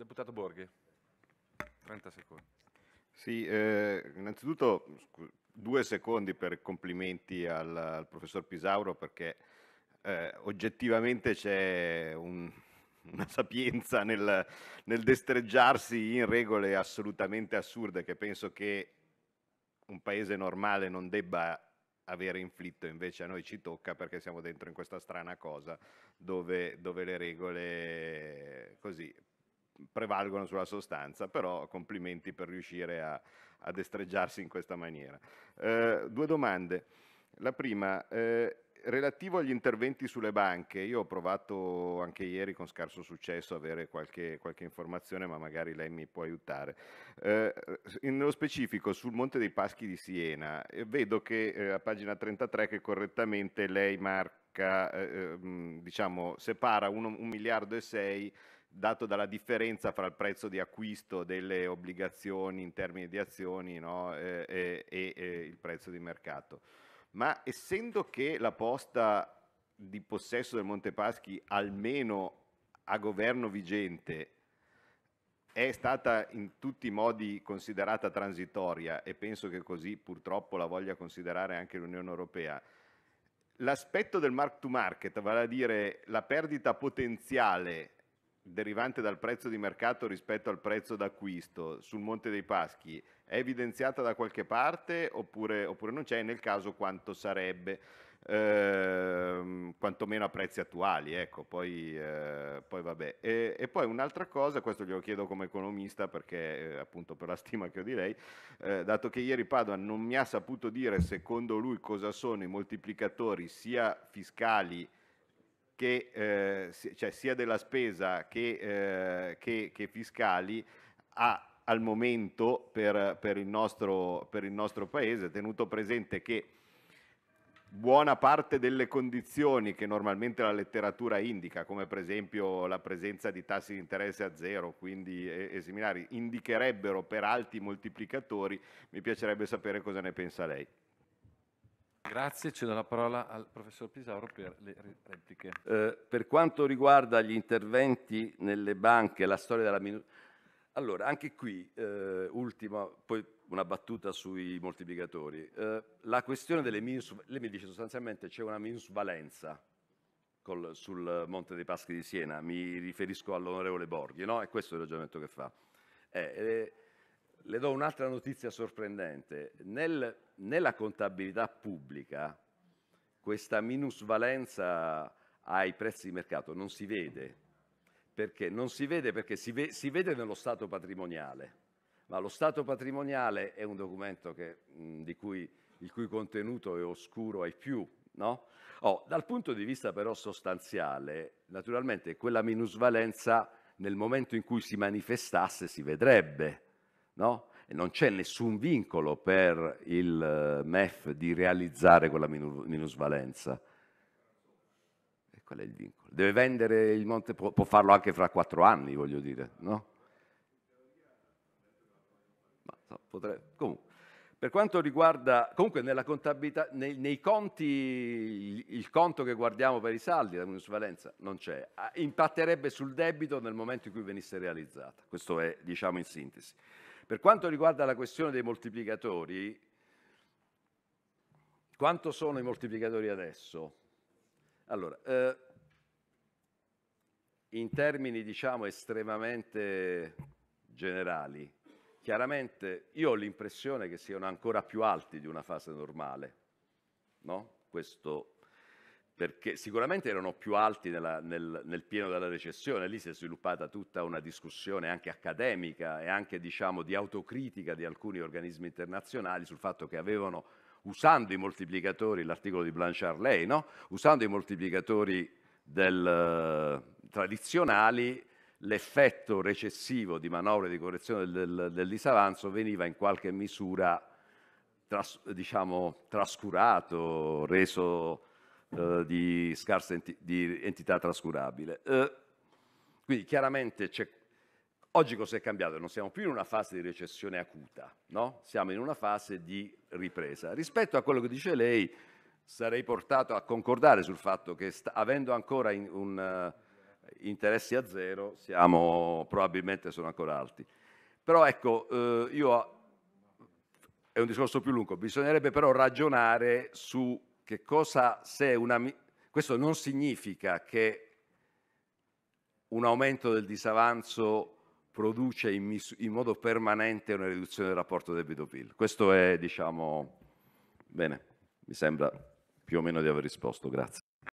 Deputato Borghi, 30 secondi. Sì, eh, innanzitutto due secondi per complimenti al, al professor Pisauro perché eh, oggettivamente c'è un, una sapienza nel, nel destreggiarsi in regole assolutamente assurde che penso che un paese normale non debba avere inflitto, invece a noi ci tocca perché siamo dentro in questa strana cosa dove, dove le regole così prevalgono sulla sostanza, però complimenti per riuscire a, a destreggiarsi in questa maniera. Eh, due domande. La prima, eh, relativo agli interventi sulle banche, io ho provato anche ieri con scarso successo avere qualche, qualche informazione, ma magari lei mi può aiutare. Eh, nello specifico sul Monte dei Paschi di Siena, eh, vedo che eh, a pagina 33 che correttamente lei marca, eh, eh, diciamo, separa uno, un miliardo e sei dato dalla differenza fra il prezzo di acquisto delle obbligazioni in termini di azioni no, eh, eh, e il prezzo di mercato. Ma essendo che la posta di possesso del Monte Paschi, almeno a governo vigente è stata in tutti i modi considerata transitoria e penso che così purtroppo la voglia considerare anche l'Unione Europea. L'aspetto del mark to market, vale a dire la perdita potenziale derivante dal prezzo di mercato rispetto al prezzo d'acquisto sul Monte dei Paschi è evidenziata da qualche parte oppure, oppure non c'è? Nel caso quanto sarebbe? Eh, quantomeno a prezzi attuali, ecco, poi, eh, poi vabbè. E, e, poi un'altra cosa, questo glielo chiedo come economista perché eh, appunto per la stima che ho di lei, eh, dato che ieri Padova non mi ha saputo dire secondo lui cosa sono i moltiplicatori sia fiscali che, eh, cioè sia della spesa che, eh, che, che fiscali ha al momento per, per, il nostro, per, il nostro, paese, tenuto presente che buona parte delle condizioni che normalmente la letteratura indica, come per esempio la presenza di tassi di interesse a zero quindi, e, e similari, indicherebbero per alti moltiplicatori, mi piacerebbe sapere cosa ne pensa lei. Grazie, cedo la parola al professor Pisauro per le repliche. Eh, per quanto riguarda gli interventi nelle banche, la storia della minuta... Allora, anche qui, eh, ultima, poi una battuta sui moltiplicatori. Eh, la questione delle minus... Lei mi dice sostanzialmente c'è una minusvalenza col, sul Monte dei Paschi di Siena, mi riferisco all'onorevole Borghi, no? E questo è il ragionamento che fa. Eh, eh le do un'altra notizia sorprendente. Nel, nella contabilità pubblica questa minusvalenza ai prezzi di mercato non si vede. Perché? Non si vede perché si, ve, si vede nello stato patrimoniale, ma lo stato patrimoniale è un documento che, mh, cui, il cui contenuto è oscuro ai più. No? Oh, dal punto di vista però sostanziale, naturalmente quella minusvalenza nel momento in cui si manifestasse si vedrebbe no? E non c'è nessun vincolo per il eh, MEF di realizzare quella minusvalenza. E qual è il vincolo? Deve vendere il monte, può, può farlo anche fra quattro anni, voglio dire, no? Ma, no potrebbe, comunque. Per quanto riguarda, comunque nella contabilità, nei, nei conti, il, il, conto che guardiamo per i saldi, la minusvalenza, non c'è. Ah, impatterebbe sul debito nel momento in cui venisse realizzata. Questo è, diciamo, in sintesi. Per quanto riguarda la questione dei moltiplicatori, quanto sono i moltiplicatori adesso? Allora, eh, in termini diciamo estremamente generali, chiaramente io ho l'impressione che siano ancora più alti di una fase normale, no? Questo perché sicuramente erano più alti nella, nel, nel, pieno della recessione, lì si è sviluppata tutta una discussione anche accademica e anche diciamo, di autocritica di alcuni organismi internazionali sul fatto che avevano, usando i moltiplicatori, l'articolo di Blanchard Ley, no? usando i moltiplicatori del, tradizionali, l'effetto recessivo di manovre di correzione del, del, del disavanzo veniva in qualche misura tras, diciamo, trascurato, reso eh, di scarsa enti- di entità trascurabile. Eh, quindi chiaramente oggi cosa è cambiato? Non siamo più in una fase di recessione acuta, no? siamo in una fase di ripresa. Rispetto a quello che dice lei, sarei portato a concordare sul fatto che sta- avendo ancora in un, uh, interessi a zero, siamo, probabilmente sono ancora alti. Però ecco, eh, io ho, è un discorso più lungo, bisognerebbe però ragionare su che cosa se una... Questo non significa che un aumento del disavanzo produce in, mis- in modo permanente una riduzione del rapporto debito-PIL. Questo è, diciamo, bene, mi sembra più o meno di aver risposto, grazie.